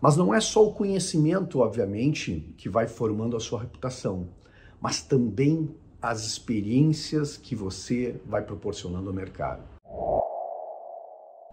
Mas não é só o conhecimento, obviamente, que vai formando a sua reputação, mas também as experiências que você vai proporcionando ao mercado.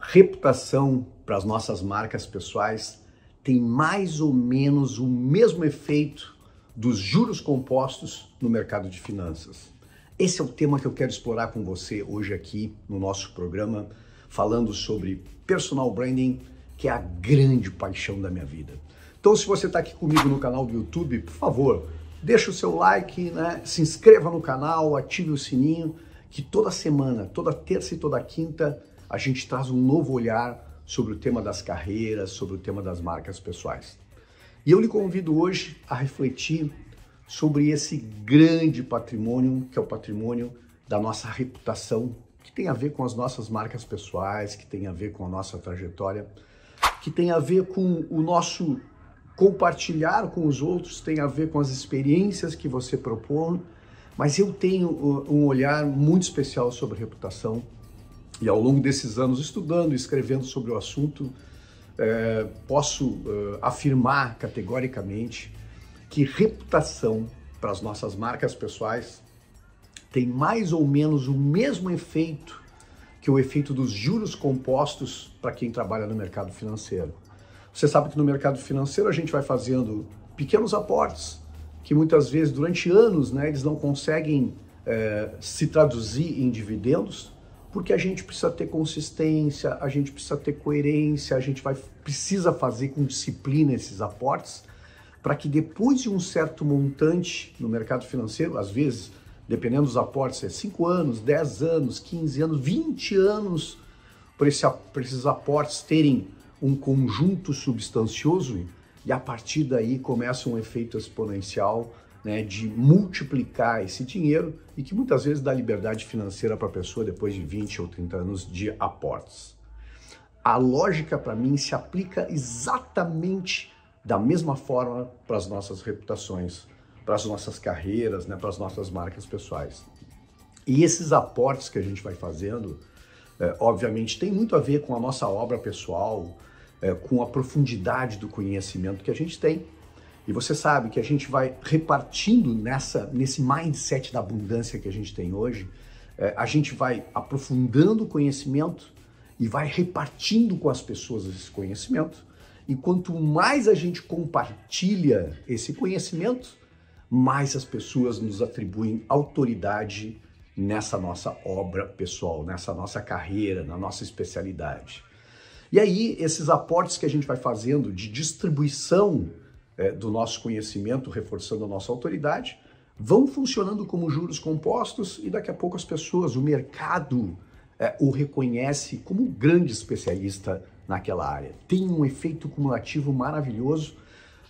Reputação para as nossas marcas pessoais tem mais ou menos o mesmo efeito dos juros compostos no mercado de finanças. Esse é o tema que eu quero explorar com você hoje aqui no nosso programa, falando sobre personal branding que é a grande paixão da minha vida. Então, se você está aqui comigo no canal do YouTube, por favor, deixa o seu like, né? se inscreva no canal, ative o sininho, que toda semana, toda terça e toda quinta, a gente traz um novo olhar sobre o tema das carreiras, sobre o tema das marcas pessoais. E eu lhe convido hoje a refletir sobre esse grande patrimônio, que é o patrimônio da nossa reputação, que tem a ver com as nossas marcas pessoais, que tem a ver com a nossa trajetória que tem a ver com o nosso compartilhar com os outros, tem a ver com as experiências que você propõe, mas eu tenho um olhar muito especial sobre reputação e ao longo desses anos estudando e escrevendo sobre o assunto, é, posso é, afirmar categoricamente que reputação para as nossas marcas pessoais tem mais ou menos o mesmo efeito que é o efeito dos juros compostos para quem trabalha no mercado financeiro. Você sabe que no mercado financeiro a gente vai fazendo pequenos aportes que muitas vezes durante anos né, eles não conseguem é, se traduzir em dividendos porque a gente precisa ter consistência, a gente precisa ter coerência, a gente vai, precisa fazer com disciplina esses aportes para que depois de um certo montante no mercado financeiro, às vezes dependendo dos aportes, é 5 anos, 10 anos, 15 anos, 20 anos para esse, esses aportes terem um conjunto substancioso e a partir daí começa um efeito exponencial né, de multiplicar esse dinheiro e que muitas vezes dá liberdade financeira para a pessoa depois de 20 ou 30 anos de aportes. A lógica para mim se aplica exatamente da mesma forma para as nossas reputações para as nossas carreiras, né, para as nossas marcas pessoais. E esses aportes que a gente vai fazendo, é, obviamente, tem muito a ver com a nossa obra pessoal, é, com a profundidade do conhecimento que a gente tem. E você sabe que a gente vai repartindo nessa, nesse mindset da abundância que a gente tem hoje, é, a gente vai aprofundando o conhecimento e vai repartindo com as pessoas esse conhecimento. E quanto mais a gente compartilha esse conhecimento, mais as pessoas nos atribuem autoridade nessa nossa obra pessoal, nessa nossa carreira, na nossa especialidade. E aí, esses aportes que a gente vai fazendo de distribuição é, do nosso conhecimento, reforçando a nossa autoridade, vão funcionando como juros compostos e daqui a pouco as pessoas, o mercado, é, o reconhece como um grande especialista naquela área. Tem um efeito cumulativo maravilhoso,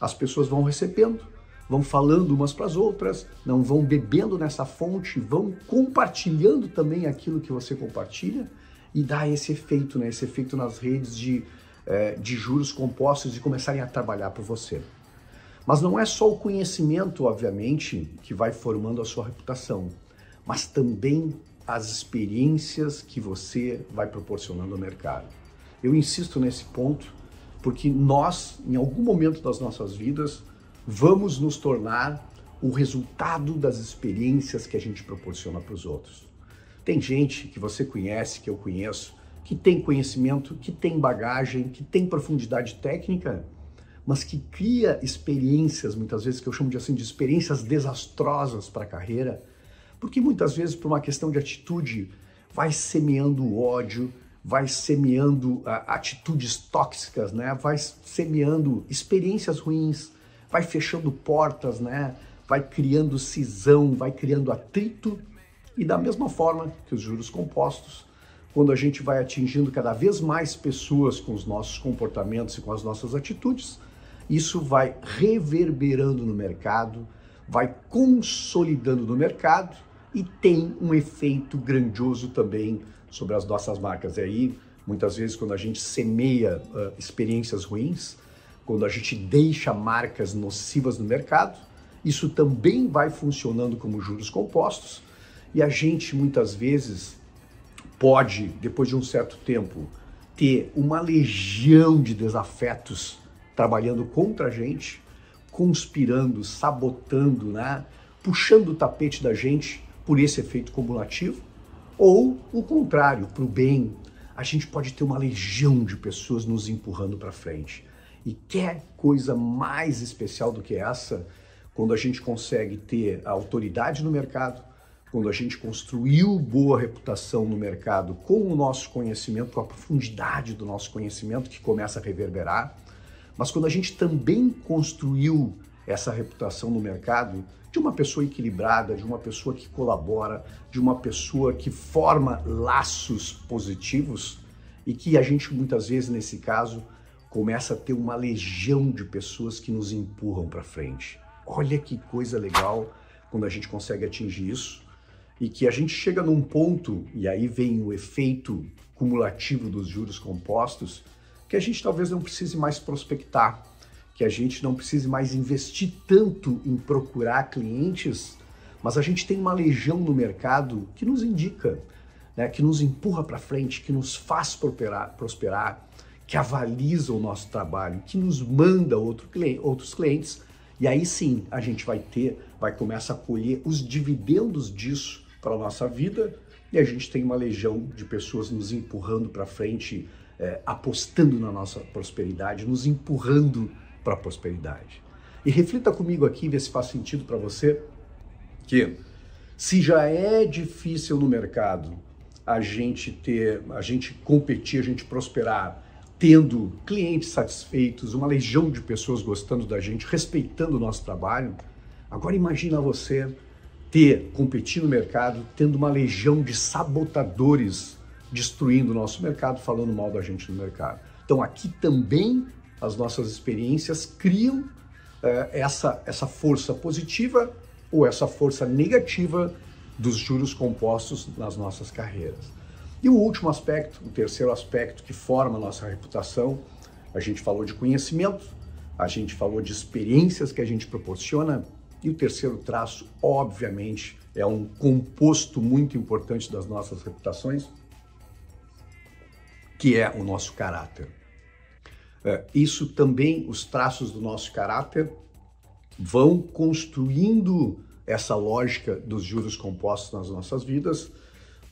as pessoas vão recebendo, vão falando umas para as outras, não vão bebendo nessa fonte, vão compartilhando também aquilo que você compartilha e dá esse efeito, né? Esse efeito nas redes de, é, de juros compostos de começarem a trabalhar por você. Mas não é só o conhecimento, obviamente, que vai formando a sua reputação, mas também as experiências que você vai proporcionando ao mercado. Eu insisto nesse ponto porque nós, em algum momento das nossas vidas, vamos nos tornar o resultado das experiências que a gente proporciona para os outros. Tem gente que você conhece, que eu conheço, que tem conhecimento, que tem bagagem, que tem profundidade técnica, mas que cria experiências, muitas vezes, que eu chamo de assim, de experiências desastrosas para a carreira, porque muitas vezes, por uma questão de atitude, vai semeando ódio, vai semeando uh, atitudes tóxicas, né? vai semeando experiências ruins, vai fechando portas, né? vai criando cisão, vai criando atrito. E da mesma forma que os juros compostos, quando a gente vai atingindo cada vez mais pessoas com os nossos comportamentos e com as nossas atitudes, isso vai reverberando no mercado, vai consolidando no mercado e tem um efeito grandioso também sobre as nossas marcas. E aí, muitas vezes, quando a gente semeia uh, experiências ruins, quando a gente deixa marcas nocivas no mercado, isso também vai funcionando como juros compostos e a gente muitas vezes pode, depois de um certo tempo, ter uma legião de desafetos trabalhando contra a gente, conspirando, sabotando, né? puxando o tapete da gente por esse efeito cumulativo, ou o contrário, para o bem, a gente pode ter uma legião de pessoas nos empurrando para frente. E quer coisa mais especial do que essa? Quando a gente consegue ter autoridade no mercado, quando a gente construiu boa reputação no mercado com o nosso conhecimento, com a profundidade do nosso conhecimento que começa a reverberar, mas quando a gente também construiu essa reputação no mercado de uma pessoa equilibrada, de uma pessoa que colabora, de uma pessoa que forma laços positivos e que a gente muitas vezes nesse caso começa a ter uma legião de pessoas que nos empurram para frente. Olha que coisa legal quando a gente consegue atingir isso e que a gente chega num ponto, e aí vem o efeito cumulativo dos juros compostos, que a gente talvez não precise mais prospectar, que a gente não precise mais investir tanto em procurar clientes, mas a gente tem uma legião no mercado que nos indica, né, que nos empurra para frente, que nos faz prosperar, prosperar que avaliza o nosso trabalho, que nos manda outro cliente, outros clientes. E aí sim a gente vai ter, vai começar a colher os dividendos disso para a nossa vida e a gente tem uma legião de pessoas nos empurrando para frente, é, apostando na nossa prosperidade, nos empurrando para a prosperidade. E reflita comigo aqui, vê se faz sentido para você que se já é difícil no mercado a gente ter, a gente competir, a gente prosperar tendo clientes satisfeitos, uma legião de pessoas gostando da gente, respeitando o nosso trabalho. Agora imagina você ter, competir no mercado, tendo uma legião de sabotadores destruindo o nosso mercado, falando mal da gente no mercado. Então aqui também as nossas experiências criam eh, essa, essa força positiva ou essa força negativa dos juros compostos nas nossas carreiras. E o último aspecto, o terceiro aspecto que forma a nossa reputação, a gente falou de conhecimento, a gente falou de experiências que a gente proporciona, e o terceiro traço, obviamente, é um composto muito importante das nossas reputações, que é o nosso caráter. É, isso também, os traços do nosso caráter vão construindo essa lógica dos juros compostos nas nossas vidas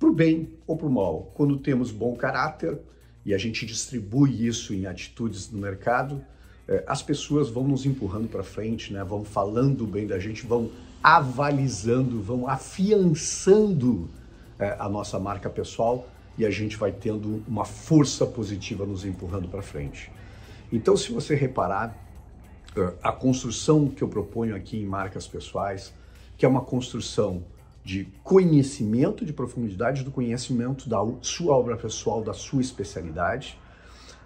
para o bem ou para o mal. Quando temos bom caráter e a gente distribui isso em atitudes no mercado, é, as pessoas vão nos empurrando para frente, né? vão falando bem da gente, vão avalizando, vão afiançando é, a nossa marca pessoal e a gente vai tendo uma força positiva nos empurrando para frente. Então, se você reparar, é, a construção que eu proponho aqui em marcas pessoais, que é uma construção de conhecimento, de profundidade do conhecimento da sua obra pessoal, da sua especialidade.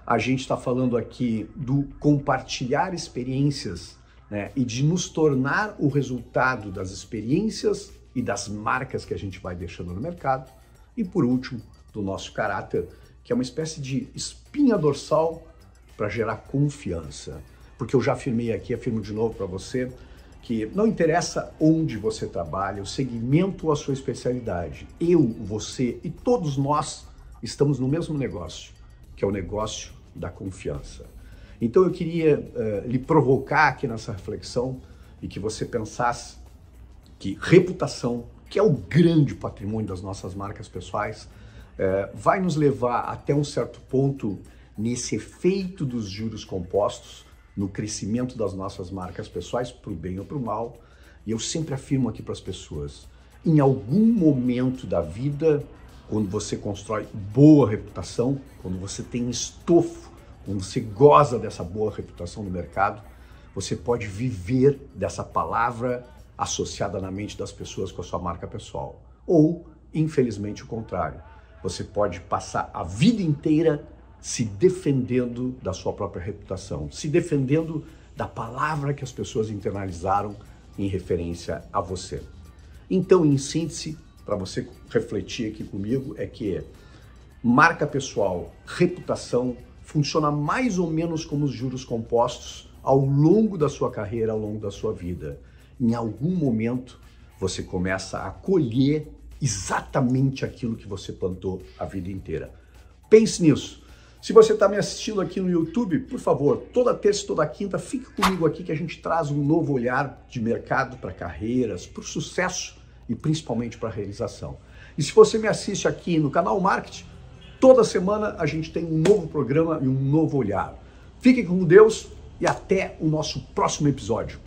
A gente está falando aqui do compartilhar experiências né, e de nos tornar o resultado das experiências e das marcas que a gente vai deixando no mercado. E por último, do nosso caráter, que é uma espécie de espinha dorsal para gerar confiança. Porque eu já afirmei aqui, afirmo de novo para você, que não interessa onde você trabalha, o segmento ou a sua especialidade, eu, você e todos nós estamos no mesmo negócio, que é o negócio da confiança. Então eu queria uh, lhe provocar aqui nessa reflexão e que você pensasse que reputação, que é o grande patrimônio das nossas marcas pessoais, uh, vai nos levar até um certo ponto nesse efeito dos juros compostos no crescimento das nossas marcas pessoais, para o bem ou para o mal. E eu sempre afirmo aqui para as pessoas: em algum momento da vida, quando você constrói boa reputação, quando você tem estofo, quando você goza dessa boa reputação no mercado, você pode viver dessa palavra associada na mente das pessoas com a sua marca pessoal. Ou, infelizmente, o contrário. Você pode passar a vida inteira se defendendo da sua própria reputação, se defendendo da palavra que as pessoas internalizaram em referência a você. Então, em síntese, para você refletir aqui comigo, é que marca pessoal, reputação, funciona mais ou menos como os juros compostos ao longo da sua carreira, ao longo da sua vida. Em algum momento, você começa a colher exatamente aquilo que você plantou a vida inteira. Pense nisso. Se você está me assistindo aqui no YouTube, por favor, toda terça e toda quinta, fique comigo aqui que a gente traz um novo olhar de mercado para carreiras, para o sucesso e principalmente para a realização. E se você me assiste aqui no canal Marketing, toda semana a gente tem um novo programa e um novo olhar. Fique com Deus e até o nosso próximo episódio.